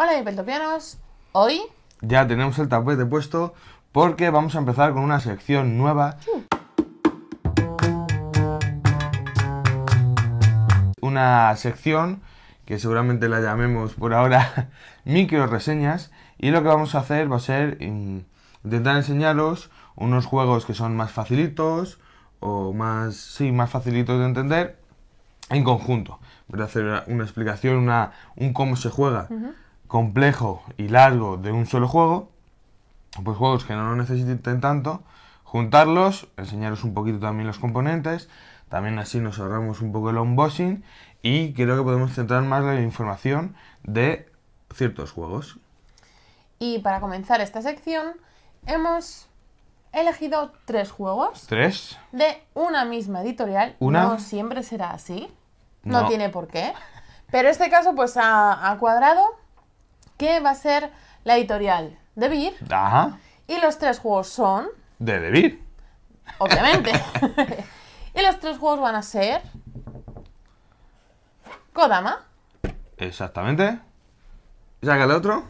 Hola pentopianos, hoy ya tenemos el tapete puesto porque vamos a empezar con una sección nueva. Una sección que seguramente la llamemos por ahora micro reseñas y lo que vamos a hacer va a ser intentar enseñaros unos juegos que son más facilitos o más sí, más facilitos de entender en conjunto, Voy a hacer una explicación, una, un cómo se juega complejo y largo de un solo juego, pues juegos que no lo necesiten tanto, juntarlos, enseñaros un poquito también los componentes, también así nos ahorramos un poco el unboxing y creo que podemos centrar más la información de ciertos juegos. Y para comenzar esta sección hemos elegido tres juegos. Tres. De una misma editorial. Una. No siempre será así. No, tiene por qué. Pero este caso pues ha cuadrado que va a ser la editorial de DeVir Ajá. Y los tres juegos son. De DeVir Obviamente. y los tres juegos van a ser. Kodama. Exactamente. Saca el otro.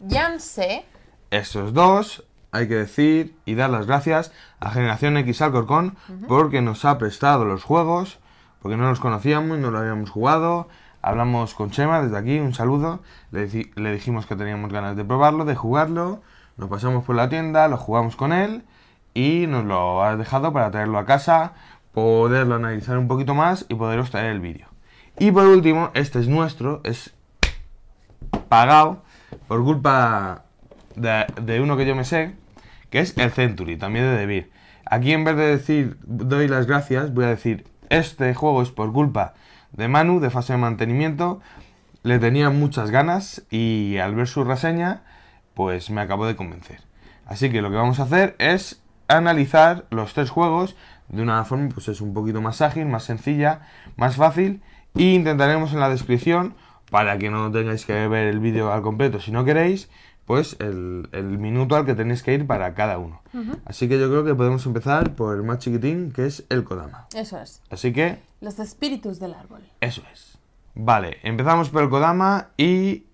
Yanse. Esos dos hay que decir y dar las gracias a Generación X Alcorcón porque nos ha prestado los juegos, porque no los conocíamos, no los habíamos jugado, Hablamos con Chema desde aquí, un saludo. Le, dijimos que teníamos ganas de probarlo, de jugarlo. Lo pasamos por la tienda, lo jugamos con él y nos lo ha dejado para traerlo a casa, poderlo analizar un poquito más y poderos traer el vídeo. Y por último, este es nuestro, es pagado por culpa de, uno que yo me sé, que es el Century, también de Debir. Aquí en vez de decir doy las gracias, voy a decir este juego es por culpa de Manu, de fase de mantenimiento. Le tenía muchas ganas y al ver su reseña, pues me acabó de convencer. Así que lo que vamos a hacer es analizar los tres juegos de una forma pues es un poquito más ágil, más sencilla, más fácil e intentaremos en la descripción para que no tengáis que ver el vídeo al completo si no queréis pues el, minuto al que tenéis que ir para cada uno. Así que yo creo que podemos empezar por el más chiquitín, que es el Kodama. Eso es. Así que... Los espíritus del árbol. Eso es. Vale, empezamos por el Kodama y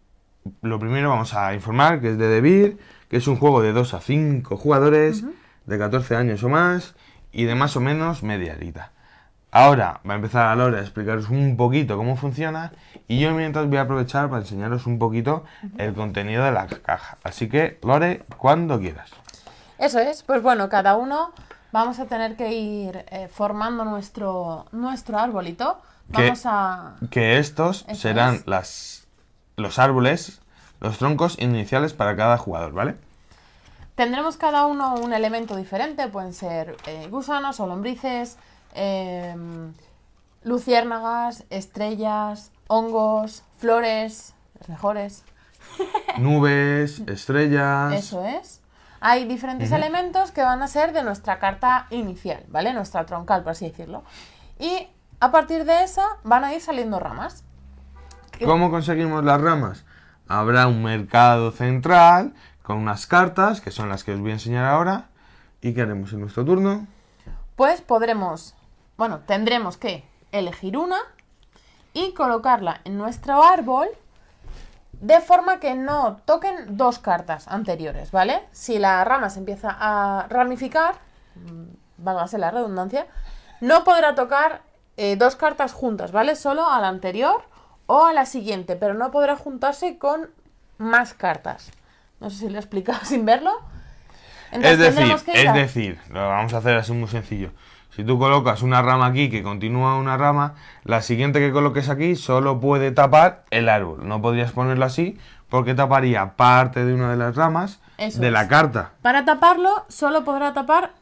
lo primero vamos a informar que es de Debir, que es un juego de 2 a 5 jugadores, de 14 años o más y de más o menos media horita. Ahora va a empezar a Lore a explicaros un poquito cómo funciona y yo mientras voy a aprovechar para enseñaros un poquito el contenido de la caja. Así que Lore, cuando quieras. Eso es, pues bueno, cada uno vamos a tener que ir eh, formando nuestro, nuestro arbolito. Vamos a... Que estos serán las, los árboles, los troncos iniciales para cada jugador, ¿vale? Tendremos cada uno un elemento diferente, pueden ser eh, gusanos o lombrices, Em, luciérnagas, estrellas, hongos, flores, mejores. Nubes, estrellas. Eso es. Hay diferentes elementos que van a ser de nuestra carta inicial, ¿vale? Nuestra troncal, por así decirlo. Y a partir de esa van a ir saliendo ramas. ¿Cómo conseguimos las ramas? Habrá un mercado central con unas cartas, que son las que os voy a enseñar ahora. ¿Y qué haremos en nuestro turno? Pues podremos bueno, tendremos que elegir una y colocarla en nuestro árbol de forma que no toquen dos cartas anteriores, ¿vale? Si la rama se empieza a ramificar, mm, a ser la redundancia, no podrá tocar eh, dos cartas juntas, ¿vale? Solo a la anterior o a la siguiente, pero no podrá juntarse con más cartas. No sé si lo he explicado sin verlo. Entonces, es decir, es decir, lo vamos a hacer así muy sencillo. Si tú colocas una rama aquí que continúa una rama, la siguiente que coloques aquí solo puede tapar el árbol. No podrías ponerlo así porque taparía parte de una de las ramas de la carta. Para taparlo solo podrá tapar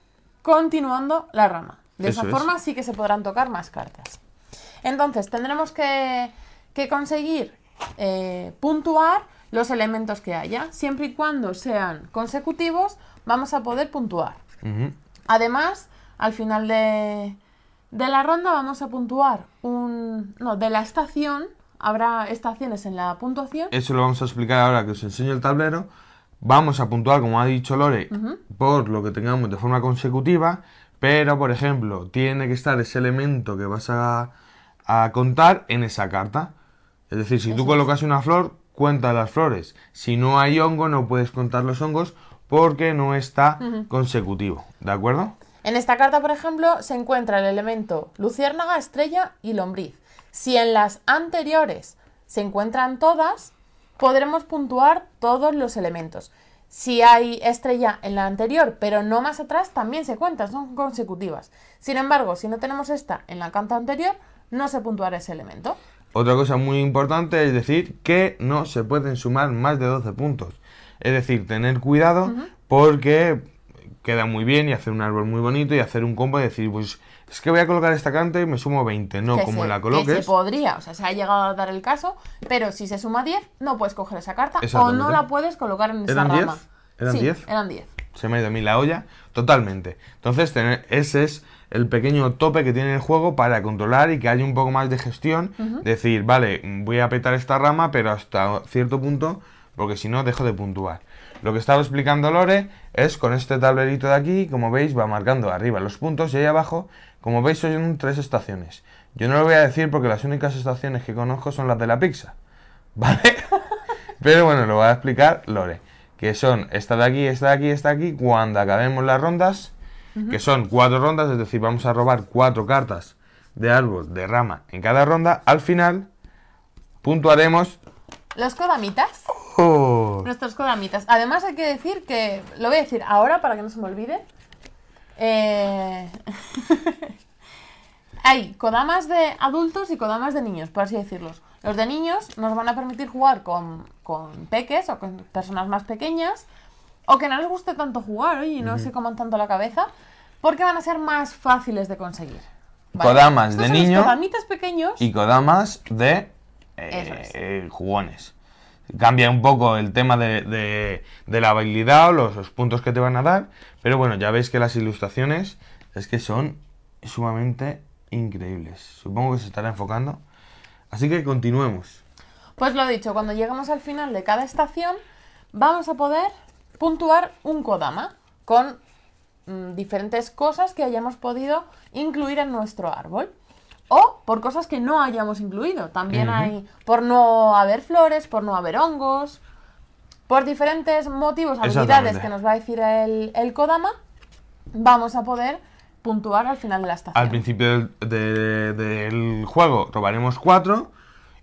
continuando la rama. De esa forma sí que se podrán tocar más cartas. Entonces tendremos que, conseguir eh, puntuar los elementos que haya. Siempre y cuando sean consecutivos vamos a poder puntuar. Además, al final de, la ronda vamos a puntuar un... No, de la estación habrá estaciones en la puntuación. Eso lo vamos a explicar ahora que os enseño el tablero. Vamos a puntuar, como ha dicho Lore, por lo que tengamos de forma consecutiva, pero por ejemplo, tiene que estar ese elemento que vas a, contar en esa carta. Es decir, si tú colocas una flor, cuenta las flores. Si no hay hongo, no puedes contar los hongos porque no está consecutivo. ¿De acuerdo? En esta carta, por ejemplo, se encuentra el elemento luciérnaga, estrella y lombriz. Si en las anteriores se encuentran todas, podremos puntuar todos los elementos. Si hay estrella en la anterior, pero no más atrás, también se cuenta, son consecutivas. Sin embargo, si no tenemos esta en la carta anterior, no se puntuará ese elemento. Otra cosa muy importante es decir que no se pueden sumar más de 12 puntos. Es decir, tener cuidado porque queda muy bien y hacer un árbol muy bonito y hacer un combo y decir, pues es que voy a colocar esta carta y me sumo 20, no como la coloques. se podría, o sea, se ha llegado a dar el caso, pero si se suma 10, no puedes coger esa carta o no la puedes colocar en esa rama. ¿Eran 10? Eran 10. Se me ha ido a mí la olla totalmente. Entonces, ese es el pequeño tope que tiene el juego para controlar y que haya un poco más de gestión. Decir, vale, voy a petar esta rama, pero hasta cierto punto, porque si no, dejo de puntuar. Lo que estaba explicando Lore es con este tablerito de aquí, como veis, va marcando arriba los puntos y ahí abajo, como veis, son tres estaciones. Yo no lo voy a decir porque las únicas estaciones que conozco son las de la pizza, ¿vale? Pero bueno, lo va a explicar Lore, que son esta de aquí, esta de aquí, esta de aquí, cuando acabemos las rondas, que son cuatro rondas, es decir, vamos a robar cuatro cartas de árbol, de rama, en cada ronda, al final puntuaremos... ¿Los codamitas. ¡Oh! Nuestros codamitas. Además hay que decir que, lo voy a decir ahora para que no se me olvide. Eh, hay codamas de adultos y codamas de niños, por así decirlos. Los de niños nos van a permitir jugar con, con peques o con personas más pequeñas o que no les guste tanto jugar y no se coman tanto la cabeza porque van a ser más fáciles de conseguir. Codamas Kodamas de niños. Kodamitas pequeños. Y codamas de eh, jugones. Cambia un poco el tema de, la habilidad o los, puntos que te van a dar. Pero bueno, ya veis que las ilustraciones es que son sumamente increíbles. Supongo que se estará enfocando. Así que continuemos. Pues lo dicho, cuando llegamos al final de cada estación, vamos a poder puntuar un Kodama con mm, diferentes cosas que hayamos podido incluir en nuestro árbol o por cosas que no hayamos incluido. También hay por no haber flores, por no haber hongos, por diferentes motivos, habilidades que nos va a decir el, Kodama, vamos a poder puntuar al final de la estación. Al principio del, juego robaremos cuatro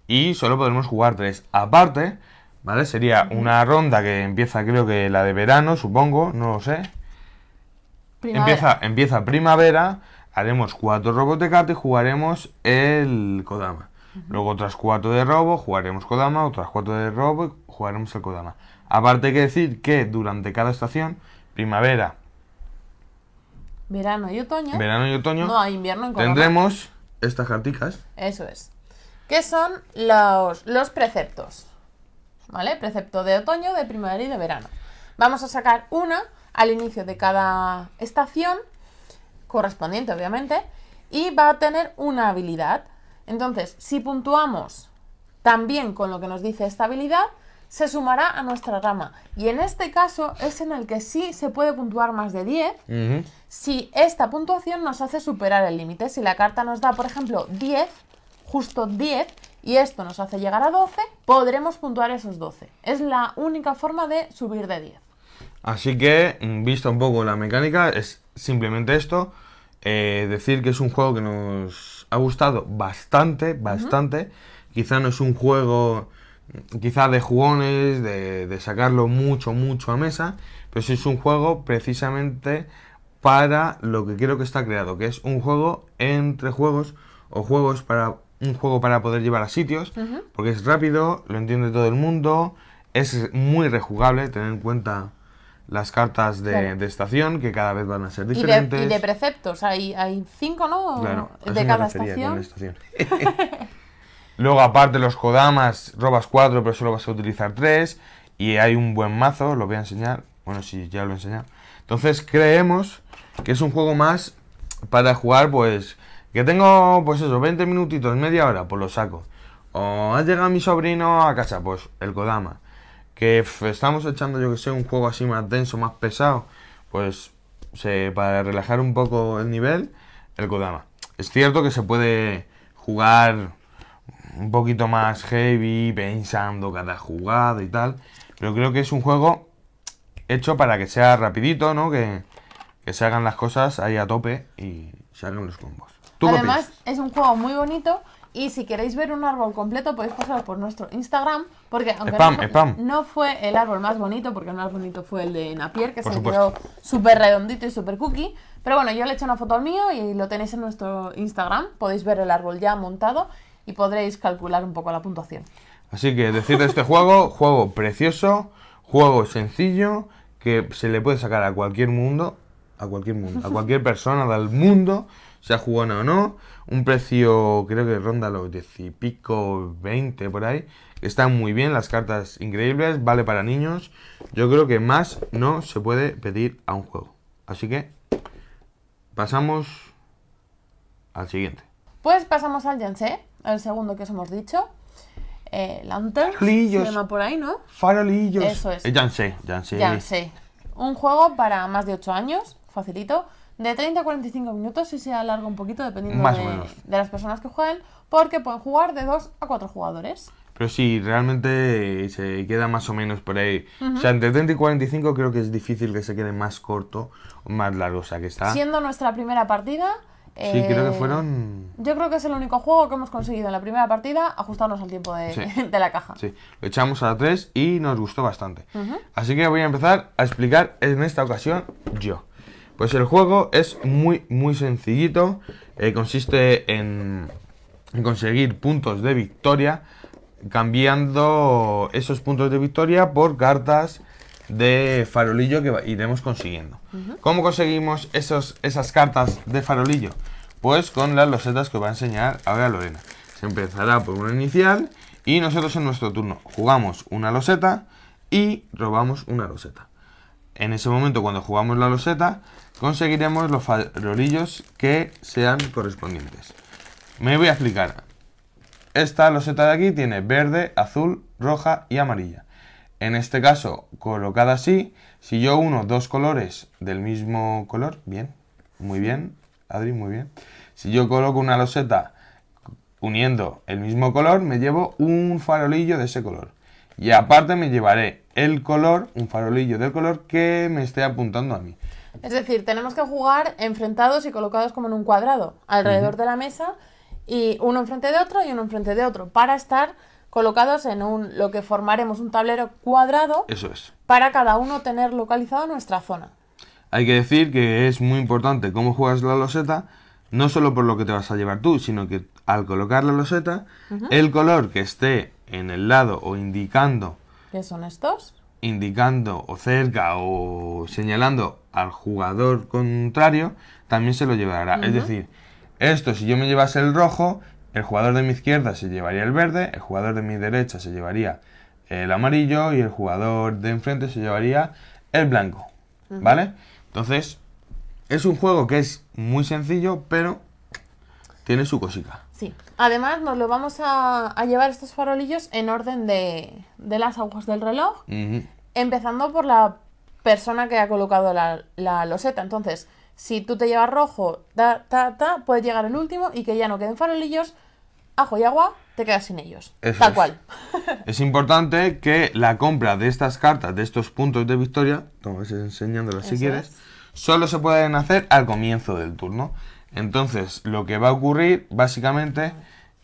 y solo podremos jugar tres. Aparte, ¿vale? Sería una ronda que empieza creo que la de verano, supongo, no lo sé. Empieza, empieza primavera haremos cuatro de Robotecate y jugaremos el Kodama. Luego otras cuatro de robo, jugaremos Kodama, otras cuatro de robo jugaremos el Kodama. Aparte que decir que durante cada estación, primavera, verano y otoño, verano y otoño, no, invierno tendremos estas carticas. Eso es. Que son los, los preceptos. ¿Vale? Precepto de otoño, de primavera y de verano. Vamos a sacar una al inicio de cada estación correspondiente, obviamente, y va a tener una habilidad. Entonces, si puntuamos también con lo que nos dice esta habilidad, se sumará a nuestra rama. Y en este caso es en el que sí se puede puntuar más de 10 si esta puntuación nos hace superar el límite. Si la carta nos da, por ejemplo, 10, justo 10, y esto nos hace llegar a 12, podremos puntuar esos 12. Es la única forma de subir de 10. Así que, mm, visto un poco la mecánica, es simplemente esto. Eh, decir que es un juego que nos ha gustado bastante, bastante. Quizá no es un juego, quizá de jugones, de, sacarlo mucho, mucho a mesa, pero es un juego precisamente para lo que creo que está creado, que es un juego entre juegos o juegos para un juego para poder llevar a sitios, porque es rápido, lo entiende todo el mundo, es muy rejugable, tener en cuenta las cartas de, estación, que cada vez van a ser diferentes. Y de, preceptos, hay, hay cinco, ¿no? de cada estación. Luego, aparte, los Kodamas robas cuatro, pero solo vas a utilizar tres. Y hay un buen mazo, lo voy a enseñar. Bueno, si ya lo he enseñado. Entonces, creemos que es un juego más para jugar, pues, que tengo, pues eso, 20 minutitos, media hora, pues lo saco. O ha llegado mi sobrino a casa, pues el Kodama que estamos echando, yo que sé, un juego así más denso, más pesado, pues se, para relajar un poco el nivel, el Kodama. Es cierto que se puede jugar un poquito más heavy, pensando cada jugada y tal, pero creo que es un juego hecho para que sea rapidito, ¿no? Que, se hagan las cosas ahí a tope y se los combos. Además, es un juego muy bonito y si queréis ver un árbol completo, podéis pasar por nuestro Instagram, porque aunque no, fue el árbol más bonito, porque el más bonito fue el de Napier, que se quedó súper redondito y súper cookie. Pero bueno, yo le he hecho una foto al mío y lo tenéis en nuestro Instagram. Podéis ver el árbol ya montado y podréis calcular un poco la puntuación. Así que decir este juego, juego precioso, juego sencillo, que se le puede sacar a cualquier mundo, a cualquier mundo, a cualquier persona del mundo, sea jugona o no un precio creo que ronda los 10 y pico, 20 por ahí. Están muy bien, las cartas increíbles, vale para niños. Yo creo que más no se puede pedir a un juego. Así que pasamos al siguiente. Pues pasamos al Yansé, el segundo que os hemos dicho. Eh, Lantern, farolillos. por ahí, ¿no? Eso es. Yansé, Un juego para más de 8 años, facilito de 30 a 45 minutos si se largo un poquito dependiendo de, las personas que jueguen, porque pueden jugar de 2 a 4 jugadores. Pero sí, realmente se queda más o menos por ahí. O sea, entre 30 y 45 creo que es difícil que se quede más corto o más largo. O sea, que está... Siendo nuestra primera partida... sí, creo que eh, fueron... Yo creo que es el único juego que hemos conseguido en la primera partida ajustarnos al tiempo de, la caja. Sí, lo echamos a la 3 y nos gustó bastante. Así que voy a empezar a explicar en esta ocasión yo. Pues el juego es muy, muy sencillito. Eh, consiste en conseguir puntos de victoria cambiando esos puntos de victoria por cartas de farolillo que iremos consiguiendo. ¿Cómo conseguimos esos, esas cartas de farolillo? Pues con las losetas que os va a enseñar ahora Lorena. Se empezará por una inicial y nosotros en nuestro turno jugamos una loseta y robamos una loseta en ese momento cuando jugamos la loseta conseguiremos los farolillos que sean correspondientes. Me voy a explicar. Esta loseta de aquí tiene verde, azul, roja y amarilla. En este caso, colocada así, si yo uno dos colores del mismo color, bien, muy bien, Adri, muy bien. Si yo coloco una loseta uniendo el mismo color, me llevo un farolillo de ese color. Y aparte me llevaré el color, un farolillo del color que me esté apuntando a mí. Es decir, tenemos que jugar enfrentados y colocados como en un cuadrado, alrededor de la mesa, y uno enfrente de otro y uno enfrente de otro, para estar colocados en un lo que formaremos un tablero cuadrado. Eso es. Para cada uno tener localizado nuestra zona. Hay que decir que es muy importante cómo juegas la loseta, no solo por lo que te vas a llevar tú, sino que al colocar la loseta, el color que esté en el lado o indicando son estos? Indicando o cerca o señalando al jugador contrario, también se lo llevará. Es decir, esto si yo me llevase el rojo, el jugador de mi izquierda se llevaría el verde, el jugador de mi derecha se llevaría el amarillo y el jugador de enfrente se llevaría el blanco. ¿Vale? Entonces, es un juego que es muy sencillo, pero tiene su cosica. Además, nos lo vamos a, llevar estos farolillos en orden de, las agujas del reloj, empezando por la persona que ha colocado la, loseta. Entonces, si tú te llevas rojo, ta, ta, ta, puedes llegar el último y que ya no queden farolillos, ajo y agua, te quedas sin ellos. tal cual. Es importante que la compra de estas cartas, de estos puntos de victoria, enseñándolas si quieres, solo se pueden hacer al comienzo del turno. Entonces, lo que va a ocurrir básicamente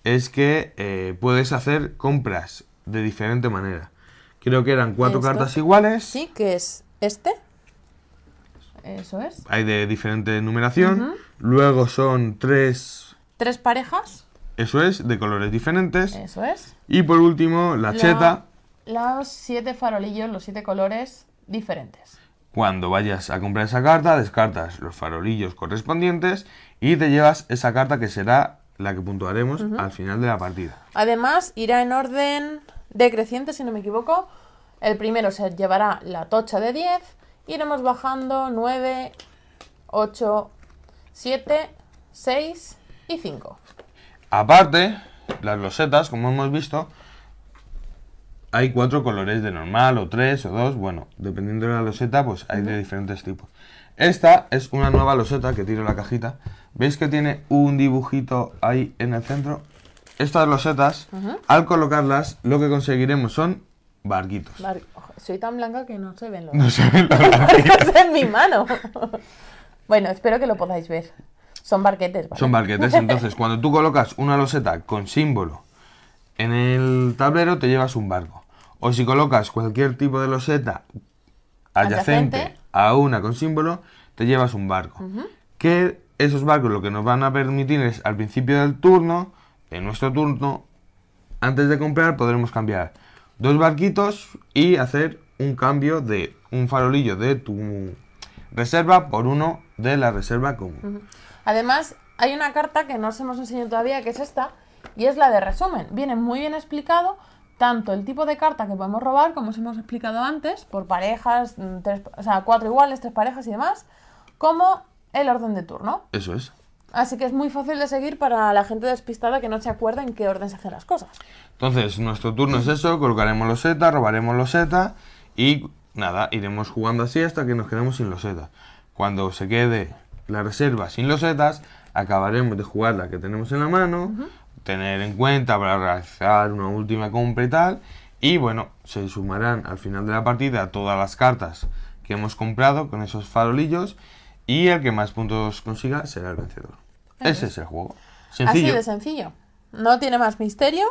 es que eh, puedes hacer compras de diferente manera. Creo que eran cuatro cartas iguales. Sí, que es este. Eso es. Hay de diferente numeración. Luego son tres. Tres parejas. Eso es, de colores diferentes. Eso es. Y por último, la, la cheta. Los siete farolillos, los siete colores diferentes. Cuando vayas a comprar esa carta, descartas los farolillos correspondientes y te llevas esa carta que será la que puntuaremos al final de la partida. Además, irá en orden decreciente, si no me equivoco. El primero se llevará la tocha de 10. Iremos bajando 9, 8, 7, 6 y 5. Aparte, las losetas, como hemos visto, hay cuatro colores de normal, o tres, o dos, bueno, dependiendo de la loseta, pues hay de diferentes tipos. Esta es una nueva loseta que tiro la cajita. ¿Veis que tiene un dibujito ahí en el centro? Estas losetas, al colocarlas, lo que conseguiremos son barquitos. Soy tan blanca que no se ven los No se ven los barquitos. es en mi mano. bueno, espero que lo podáis ver. Son barquetes. Son barquetes. Entonces, cuando tú colocas una loseta con símbolo en el tablero, te llevas un barco. O si colocas cualquier tipo de loseta adyacente, a una con símbolo, te llevas un barco. Que esos barcos lo que nos van a permitir es al principio del turno, en nuestro turno, antes de comprar podremos cambiar dos barquitos y hacer un cambio de un farolillo de tu reserva por uno de la reserva común. Además, hay una carta que no os hemos enseñado todavía, que es esta, y es la de resumen. Viene muy bien explicado tanto el tipo de carta que podemos robar, como os hemos explicado antes, por parejas, mm, o sea, cuatro iguales, tres parejas y demás, como el orden de turno. Eso es. Así que es muy fácil de seguir para la gente despistada que no se acuerda en qué orden se hacen las cosas. Entonces, nuestro turno es eso, colocaremos los Z, robaremos los Z y nada, iremos jugando así hasta que nos quedemos sin los Z. Cuando se quede la reserva sin los zetas, acabaremos de jugar la que tenemos en la mano, tener en cuenta para realizar una última compra y tal. Y bueno, se sumarán al final de la partida todas las cartas que hemos comprado con esos farolillos. Y el que más puntos consiga será el vencedor. Ese es el juego. Sencillo. Así de sencillo. No tiene más misterio.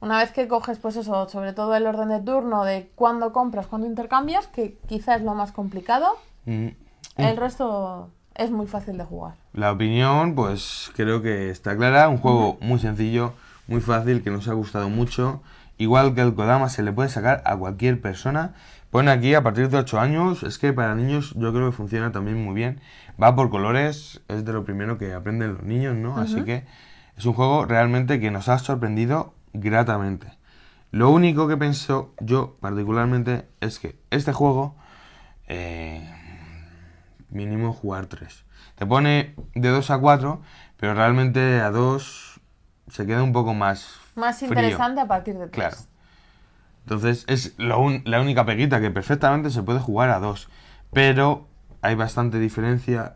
Una vez que coges, pues eso, sobre todo el orden de turno de cuándo compras, cuándo intercambias, que quizás es lo más complicado. Mm. El resto es muy fácil de jugar. La opinión, pues creo que está clara. Un juego muy sencillo, muy fácil, que nos ha gustado mucho. Igual que el Kodama se le puede sacar a cualquier persona. Pone aquí a partir de 8 años, es que para niños yo creo que funciona también muy bien. Va por colores, es de lo primero que aprenden los niños, ¿no? Así que es un juego realmente que nos ha sorprendido gratamente. Lo único que pienso yo particularmente es que este juego... Eh, mínimo jugar 3. Te pone de 2 a 4, pero realmente a 2 se queda un poco más. Más interesante a partir de 3. Claro. Entonces es la, única peguita que perfectamente se puede jugar a 2. Pero hay bastante diferencia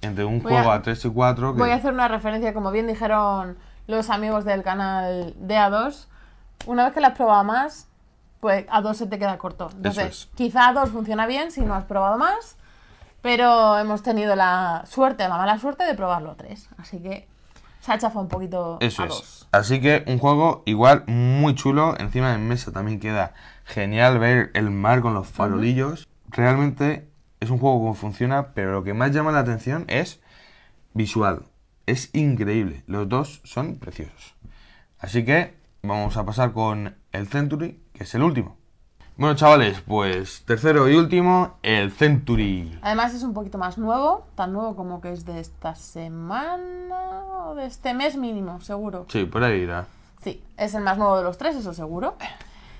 entre un juego a, 3 y 4. Voy a hacer una referencia, como bien dijeron los amigos del canal de A2. Una vez que la has probado más, pues A2 se te queda corto. Entonces, quizá A2 funciona bien si no has probado más pero hemos tenido la suerte la mala suerte de probarlo tres. Así que se ha chafado un poquito Eso dos. Así que un juego igual muy chulo. Encima de mesa también queda genial ver el mar con los farolillos. Realmente es un juego como funciona, pero lo que más llama la atención es visual. Es increíble. Los dos son preciosos. Así que vamos a pasar con el Century, que es el último. Bueno, chavales, pues tercero y último, el Century. Además es un poquito más nuevo, tan nuevo como que es de esta semana o de este mes mínimo, seguro. Sí, por ahí irá. Sí, es el más nuevo de los tres, eso seguro.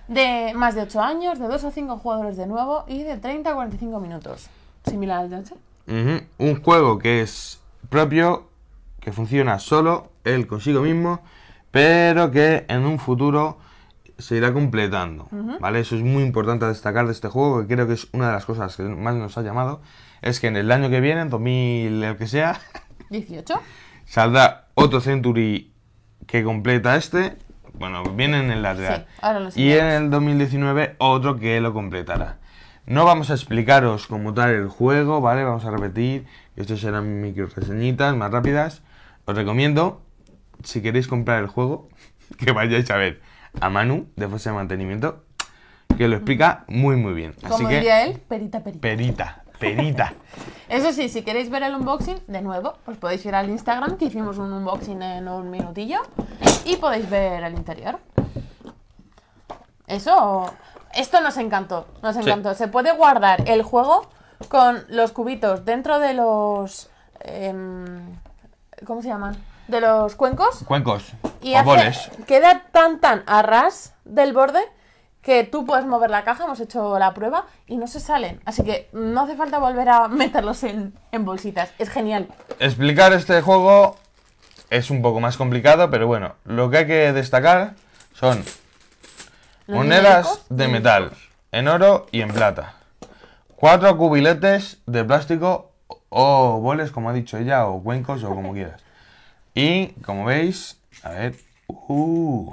De más de 8 años, de 2 a 5 jugadores de nuevo y de 30 a 45 minutos. Similar al de Un juego que es propio, que funciona solo, él consigo mismo, pero que en un futuro se irá completando, ¿vale? Eso es muy importante destacar de este juego, que creo que es una de las cosas que más nos ha llamado, es que en el año que viene, en 2000, que sea... 18. saldrá otro Century que completa este, bueno, viene en el lateral. y en el 2019 otro que lo completará. No vamos a explicaros cómo tal el juego, ¿vale? Vamos a repetir, Estas serán micro reseñitas más rápidas. Os recomiendo, si queréis comprar el juego, que vayáis a ver a Manu de Fuerza de Mantenimiento, que lo explica muy, muy bien. Así Como diría él, perita, perita. Perita, perita. Eso sí, si queréis ver el unboxing, de nuevo, os podéis ir al Instagram, que hicimos un unboxing en un minutillo, y podéis ver el interior. Eso, esto nos encantó, nos encantó. Se puede guardar el juego con los cubitos dentro de los... Em, ¿Cómo se llaman? de los cuencos. Cuencos. Y queda tan tan a ras del borde que tú puedes mover la caja, hemos hecho la prueba y no se salen. Así que no hace falta volver a meterlos en, en bolsitas. Es genial. Explicar este juego es un poco más complicado, pero bueno, lo que hay que destacar son monedas de metal, en oro y en plata. Cuatro cubiletes de plástico o boles, como ha dicho ella, o cuencos o como quieras. Y como veis, a ver, uh,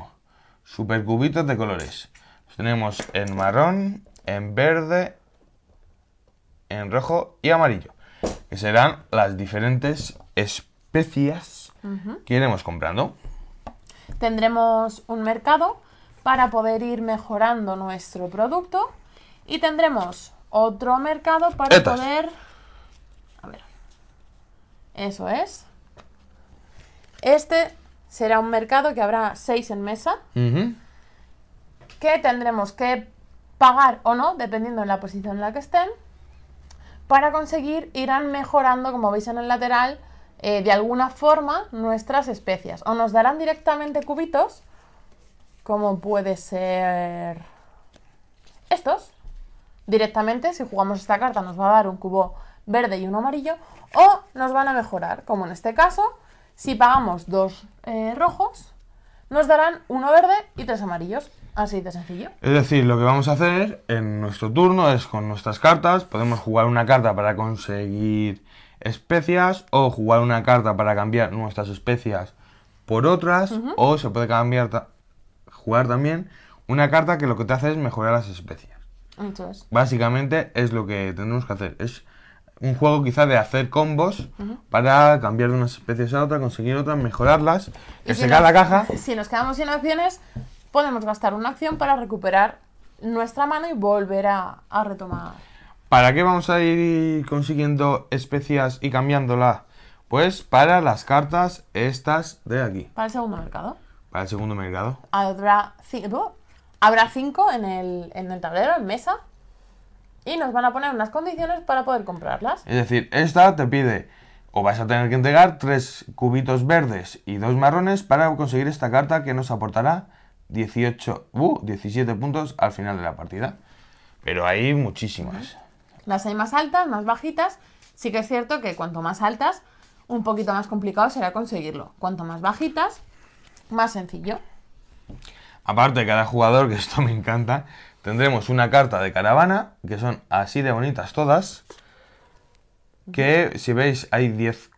super cubitos de colores. tenemos en marrón, en verde, en rojo y amarillo, que serán las diferentes especias que iremos comprando. Tendremos un mercado para poder ir mejorando nuestro producto y tendremos otro mercado para poder... A ver. Eso es este será un mercado que habrá seis en mesa, que tendremos que pagar o no, dependiendo de la posición en la que estén, para conseguir irán mejorando, como veis en el lateral, eh, de alguna forma nuestras especias. O nos darán directamente cubitos, como puede ser estos. Directamente, si jugamos esta carta, nos va a dar un cubo verde y uno amarillo. O nos van a mejorar, como en este caso, si pagamos dos eh, rojos, nos darán uno verde y tres amarillos. Así de sencillo. Es decir, lo que vamos a hacer en nuestro turno es con nuestras cartas, podemos jugar una carta para conseguir especias o jugar una carta para cambiar nuestras especias por otras o se puede cambiar jugar también una carta que lo que te hace es mejorar las especias. Entonces. Básicamente es lo que tenemos que hacer, es un juego quizá de hacer combos para cambiar de unas especies a otra, conseguir otras, mejorarlas, que si se la caja. Si nos quedamos sin acciones, podemos gastar una acción para recuperar nuestra mano y volver a, retomar. ¿Para qué vamos a ir consiguiendo especias y cambiándolas? Pues para las cartas estas de aquí. Para el segundo mercado. Para el segundo mercado. Habrá, cinco, habrá cinco en el, en el tablero, en mesa y nos van a poner unas condiciones para poder comprarlas. Es decir, esta te pide o vas a tener que entregar tres cubitos verdes y dos marrones para conseguir esta carta que nos aportará 18, uh, 17 puntos al final de la partida. Pero hay muchísimas. Las hay más altas, más bajitas. Sí que es cierto que cuanto más altas, un poquito más complicado será conseguirlo. Cuanto más bajitas, más sencillo. Aparte, cada jugador, que esto me encanta, tendremos una carta de caravana, que son así de bonitas todas, que si veis hay 10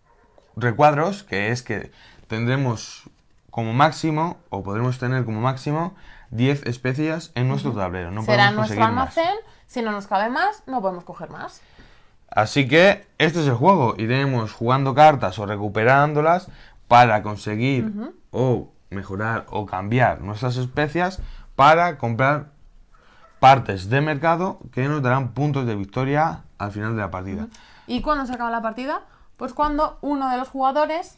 recuadros, que es que tendremos como máximo, o podremos tener como máximo, 10 especias en nuestro tablero. No Será nuestro almacén, si no nos cabe más, no podemos coger más. Así que este es el juego. Iremos jugando cartas o recuperándolas para conseguir o mejorar o cambiar nuestras especias para comprar partes de mercado que nos darán puntos de victoria al final de la partida. ¿Y cuándo se acaba la partida? Pues cuando uno de los jugadores,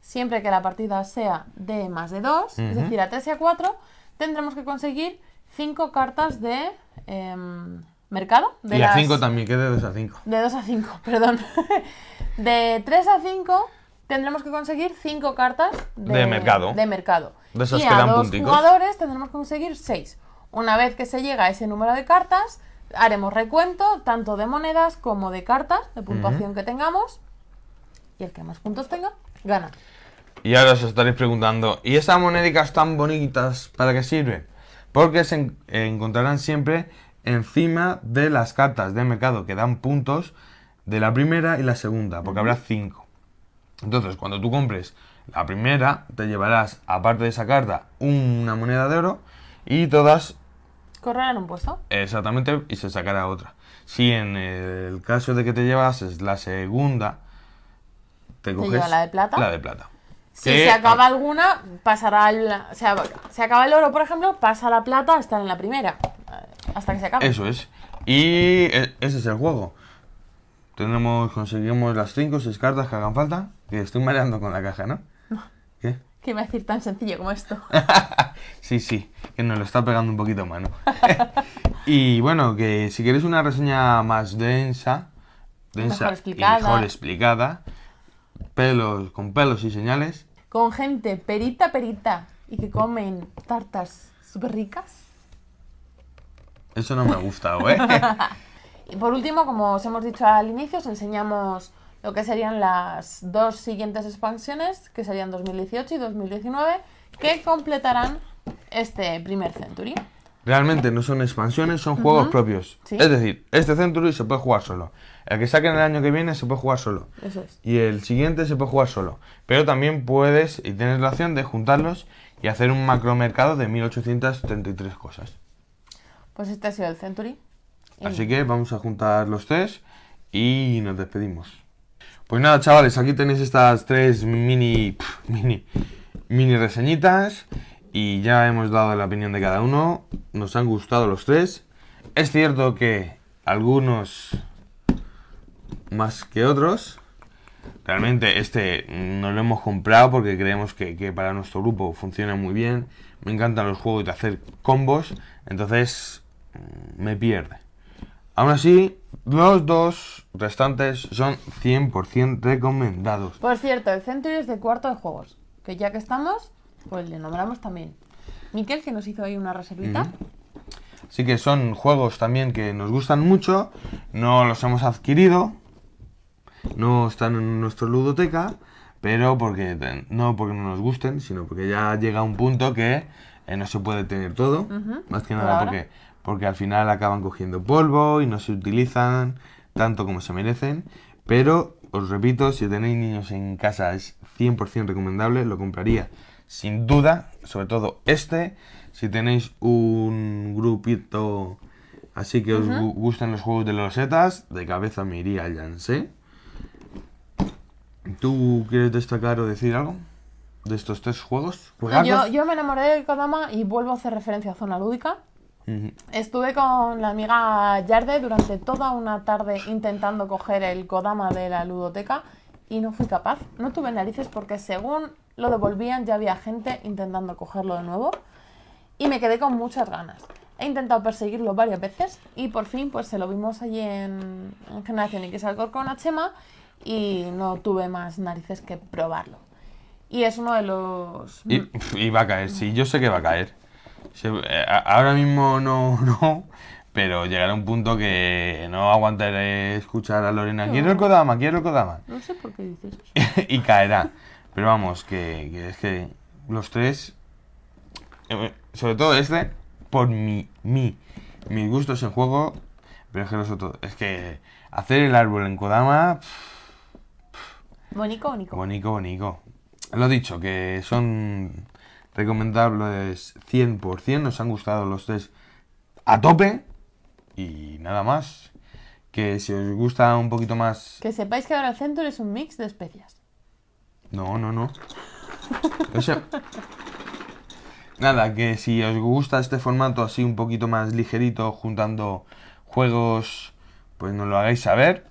siempre que la partida sea de más de 2, es decir, a 3 y a 4, tendremos que conseguir 5 cartas de em, mercado. De y a 5 también, que de 2 a 5. De 2 a 5, perdón. de 3 a 5 tendremos que conseguir 5 cartas de, mercado. De mercado. esos que dan De Los jugadores tendremos que conseguir 6. Una vez que se llega a ese número de cartas, haremos recuento tanto de monedas como de cartas, de puntuación que tengamos, y el que más puntos tenga, gana. Y ahora os estaréis preguntando, ¿y esas monedicas tan bonitas para qué sirven? Porque se encontrarán siempre encima de las cartas de mercado que dan puntos de la primera y la segunda, porque habrá cinco. Entonces, cuando tú compres la primera, te llevarás, aparte de esa carta, una moneda de oro y todas en un puesto. Exactamente, y se sacará otra. Si en el caso de que te llevases la segunda, te, coges. la de plata. Si se acaba alguna, pasará. o sea, se acaba el oro, por ejemplo, pasa la plata hasta en la primera. Eh, hasta que se acabe. Eso es. Y e, ese es el juego. Tenemos, conseguimos las 5 o 6 cartas que hagan falta. Que estoy mareando con la caja, ¿no? ¿Qué? ¿Qué me decir tan sencillo como esto? Sí, sí, que nos lo está pegando un poquito mano. y bueno, que si queréis una reseña más densa, densa mejor explicada. y mejor explicada, pelos, con pelos y señales. Con gente perita, perita, y que comen tartas súper ricas. Eso no me gusta gustado, ¿eh? y por último, como os hemos dicho al inicio, os enseñamos lo que serían las dos siguientes expansiones, que serían 2018 y 2019, que completarán este primer Century. Realmente no son expansiones, son juegos propios. Es decir, este Century se puede jugar solo. El que saquen el año que viene se puede jugar solo. Eso es. Y el siguiente se puede jugar solo. Pero también puedes y tienes la opción de juntarlos y hacer un macro mercado de 1833 cosas. Pues este ha sido el Century. Así que vamos a juntar los tres y nos despedimos. Pues nada, chavales, aquí tenéis estas tres mini. mini. mini reseñitas y ya hemos dado la opinión de cada uno. Nos han gustado los tres. Es cierto que algunos más que otros. Realmente este no lo hemos comprado porque creemos que, para nuestro grupo funciona muy bien. Me encantan los juegos de hacer combos. Entonces mm, me pierde. Aún así, los dos restantes son 100% recomendados. Por cierto, el centro es de cuarto de juegos. Que ya que estamos, pues le nombramos también. Miquel, que nos hizo ahí una reservita. Así que son juegos también que nos gustan mucho, no los hemos adquirido, no están en nuestra ludoteca, pero porque no porque no nos gusten, sino porque ya llega un punto que eh, no se puede tener todo, más que nada porque, porque al final acaban cogiendo polvo y no se utilizan tanto como se merecen, pero os repito, si tenéis niños en casa es 100% recomendable, lo compraría sin duda, sobre todo este, si tenéis un grupito así que os gustan los juegos de los setas, de cabeza me iría al ¿Tú quieres destacar o decir algo de estos tres juegos? Yo, me enamoré del Kodama y vuelvo a hacer referencia a Zona Lúdica. Estuve con la amiga Yarde durante toda una tarde intentando coger el Kodama de la ludoteca y no fui capaz. No tuve narices porque según lo devolvían, ya había gente intentando cogerlo de nuevo y me quedé con muchas ganas. He intentado perseguirlo varias veces y por fin pues se lo vimos allí en, Generación X con a Chema y no tuve más narices que probarlo. Y es uno de los... Y, va a caer, sí, yo sé que va a caer. Eh, ahora mismo no, no, pero llegará un punto que no aguantaré escuchar a Lorena. Quiero el Kodama, quiero el Kodama. No sé por qué dices eso. y caerá. Pero vamos, que, es que los tres, eh, sobre todo este, por mi, mi, mis gustos en juego, pero es que los es que hacer el árbol en Kodama... bonito bonico, bonico. Bonico, bonico. Lo dicho, que son recomendables 100%, nos han gustado los tres a tope y nada más. Que si os gusta un poquito más... Que sepáis que ahora el Centro es un mix de especias. No, no, no. Nada, que si os gusta este formato así un poquito más ligerito, juntando juegos, pues nos lo hagáis saber.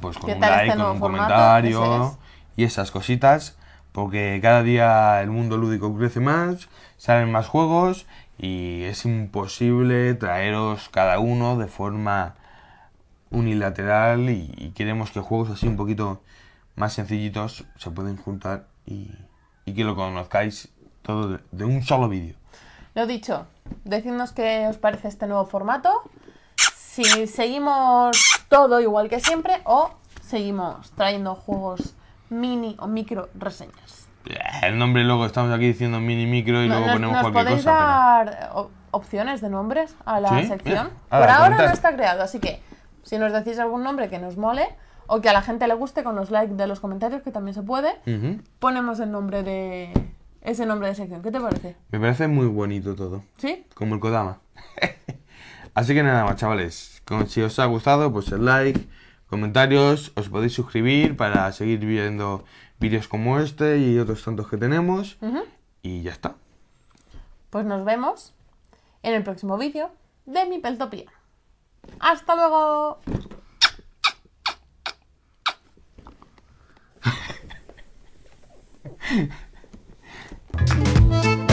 Pues con un like, este con un comentario y esas cositas. Porque cada día el mundo lúdico crece más, salen más juegos y es imposible traeros cada uno de forma unilateral y queremos que juegos así un poquito más sencillitos se pueden juntar y, que lo conozcáis todo de, un solo vídeo. Lo dicho, decidnos qué os parece este nuevo formato, si seguimos todo igual que siempre o seguimos trayendo juegos mini o micro reseñas. El nombre luego estamos aquí diciendo mini micro y luego ponemos nos podéis dar opciones de nombres a la sección? Por ahora no está creado, así que si nos decís algún nombre que nos mole, o que a la gente le guste con los likes de los comentarios, que también se puede, ponemos el nombre de ese nombre de sección. ¿Qué te parece? Me parece muy bonito todo. ¿Sí? Como el Kodama. Así que nada más, chavales. Si os ha gustado, pues el like, comentarios, os podéis suscribir para seguir viendo vídeos como este y otros tantos que tenemos. Y ya está. Pues nos vemos en el próximo vídeo de mi peltopía. ¡Hasta luego! 笑